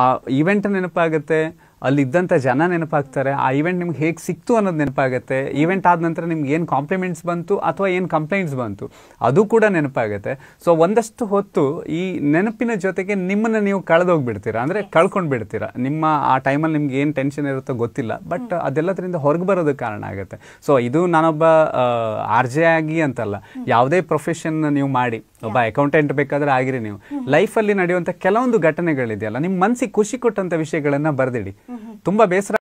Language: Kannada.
ಆ ಈವೆಂಟ್ ನೆನಪಾಗುತ್ತೆ ಅಲ್ಲಿದ್ದಂಥ ಜನ ನೆನಪಾಗ್ತಾರೆ ಆ ಈವೆಂಟ್ ನಿಮ್ಗೆ ಹೇಗೆ ಸಿಕ್ತು ಅನ್ನೋದು ನೆನಪಾಗುತ್ತೆ ಈವೆಂಟ್ ಆದ ನಂತರ ನಿಮ್ಗೆ ಏನು ಕಾಂಪ್ಲಿಮೆಂಟ್ಸ್ ಬಂತು ಅಥವಾ ಏನು ಕಂಪ್ಲೇಂಟ್ಸ್ ಬಂತು ಅದು ಕೂಡ ನೆನಪಾಗುತ್ತೆ ಸೊ ಒಂದಷ್ಟು ಹೊತ್ತು ಈ ನೆನಪಿನ ಜೊತೆಗೆ ನಿಮ್ಮನ್ನು ನೀವು ಕಳೆದೋಗ್ಬಿಡ್ತೀರಾ ಅಂದರೆ ಕಳ್ಕೊಂಡು ಬಿಡ್ತೀರಾ ನಿಮ್ಮ ಆ ಟೈಮಲ್ಲಿ ನಿಮ್ಗೆ ಏನು ಟೆನ್ಷನ್ ಇರುತ್ತೋ ಗೊತ್ತಿಲ್ಲ ಬಟ್ ಅದೆಲ್ಲದರಿಂದ ಹೊರಗೆ ಬರೋದಕ್ಕೆ ಕಾರಣ ಆಗುತ್ತೆ ಸೊ ಇದು ನಾನೊಬ್ಬ ಆರ್ ಜೆ ಆಗಿ ಅಂತಲ್ಲ ಯಾವುದೇ ಪ್ರೊಫೆಷನ್ನ ನೀವು ಮಾಡಿ ಒಬ್ಬ ಅಕೌಂಟೆಂಟ್ ಬೇಕಾದ್ರೆ ಆಗಿರಿ ನೀವು ಲೈಫ್ ಅಲ್ಲಿ ನಡೆಯುವಂತ ಕೆಲವೊಂದು ಘಟನೆಗಳಿದೆಯಲ್ಲ ನಿಮ್ ಮನ್ಸಿಗೆ ಖುಷಿ ಕೊಟ್ಟಂತ ವಿಷಯಗಳನ್ನ ಬರೆದಿಡಿ ತುಂಬಾ ಬೇಸರ